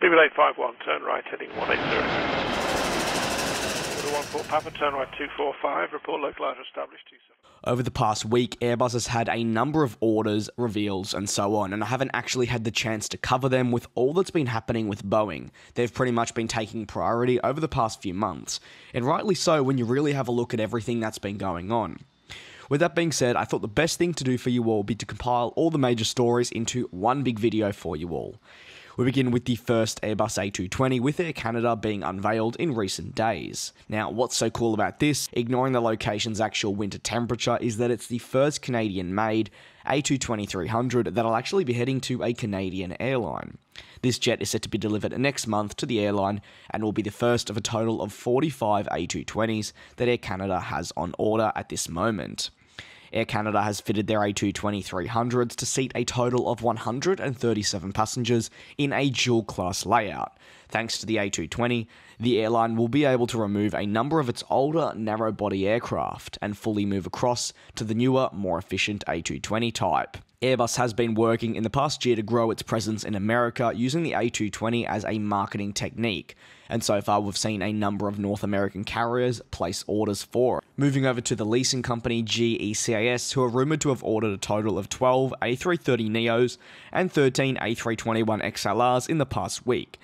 People 851, turn right, heading 180. 14 Papa, turn right 245, report localizer established 27. Over the past week, Airbus has had a number of orders, reveals, and so on, and I haven't actually had the chance to cover them with all that's been happening with Boeing. They've pretty much been taking priority over the past few months, and rightly so when you really have a look at everything that's been going on. With that being said, I thought the best thing to do for you all would be to compile all the major stories into one big video for you all. We begin with the first Airbus A220 with Air Canada being unveiled in recent days. Now, what's so cool about this, ignoring the location's actual winter temperature, is that it's the first Canadian made A220-300 that'll actually be heading to a Canadian airline. This jet is set to be delivered next month to the airline and will be the first of a total of 45 A220s that Air Canada has on order at this moment. Air Canada has fitted their A220 300s to seat a total of 137 passengers in a dual class layout. Thanks to the A220, the airline will be able to remove a number of its older narrow body aircraft and fully move across to the newer, more efficient A220 type. Airbus has been working in the past year to grow its presence in America using the A220 as a marketing technique, and so far we've seen a number of North American carriers place orders for it. Moving over to the leasing company GECAS, who are rumoured to have ordered a total of 12 A330neos and 13 A321XLRs in the past week.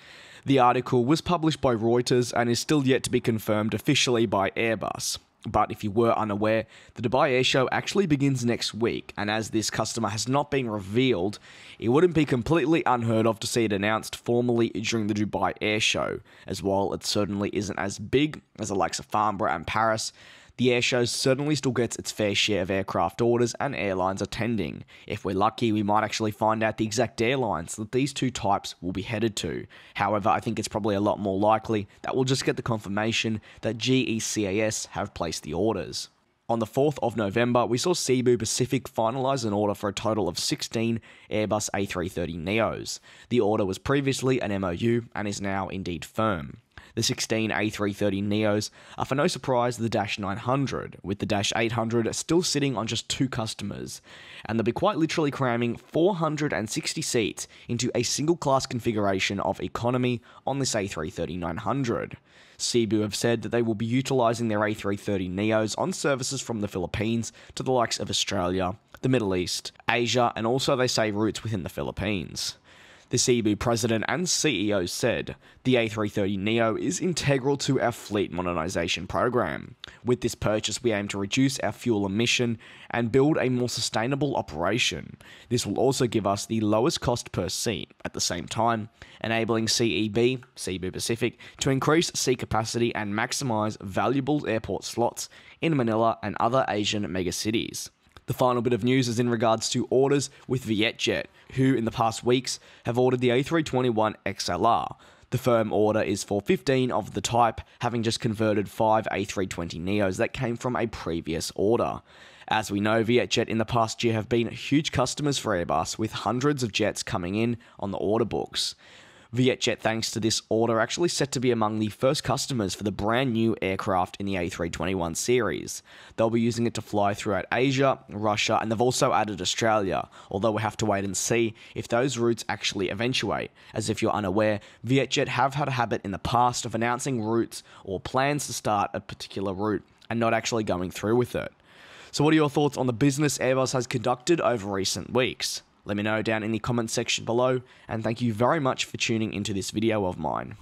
The article was published by Reuters and is still yet to be confirmed officially by Airbus. But if you were unaware, the Dubai Air Show actually begins next week, and as this customer has not been revealed, it wouldn't be completely unheard of to see it announced formally during the Dubai Air Show. As while it certainly isn't as big as the likes of Farnborough and Paris, the airshow certainly still gets its fair share of aircraft orders and airlines attending. If we're lucky, we might actually find out the exact airlines that these two types will be headed to. However, I think it's probably a lot more likely that we'll just get the confirmation that GECAS have placed the orders. On the 4th of November, we saw Cebu Pacific finalise an order for a total of 16 Airbus A330 NEOs. The order was previously an MOU and is now indeed firm the 16 A330 Neos are for no surprise the Dash 900, with the Dash 800 still sitting on just two customers, and they'll be quite literally cramming 460 seats into a single class configuration of economy on this A330 900. Cebu have said that they will be utilising their A330 Neos on services from the Philippines to the likes of Australia, the Middle East, Asia, and also they say routes within the Philippines. The Cebu president and CEO said, The A330neo is integral to our fleet modernization program. With this purchase, we aim to reduce our fuel emission and build a more sustainable operation. This will also give us the lowest cost per seat at the same time, enabling CEB, Pacific, to increase seat capacity and maximize valuable airport slots in Manila and other Asian megacities. The final bit of news is in regards to orders with Vietjet, who in the past weeks have ordered the A321 XLR. The firm order is for 15 of the type, having just converted 5 A320 Neos that came from a previous order. As we know, Vietjet in the past year have been huge customers for Airbus, with hundreds of jets coming in on the order books. VietJet, thanks to this order, actually set to be among the first customers for the brand new aircraft in the A321 series. They'll be using it to fly throughout Asia, Russia, and they've also added Australia, although we have to wait and see if those routes actually eventuate. As if you're unaware, VietJet have had a habit in the past of announcing routes or plans to start a particular route and not actually going through with it. So, what are your thoughts on the business Airbus has conducted over recent weeks? Let me know down in the comments section below, and thank you very much for tuning into this video of mine.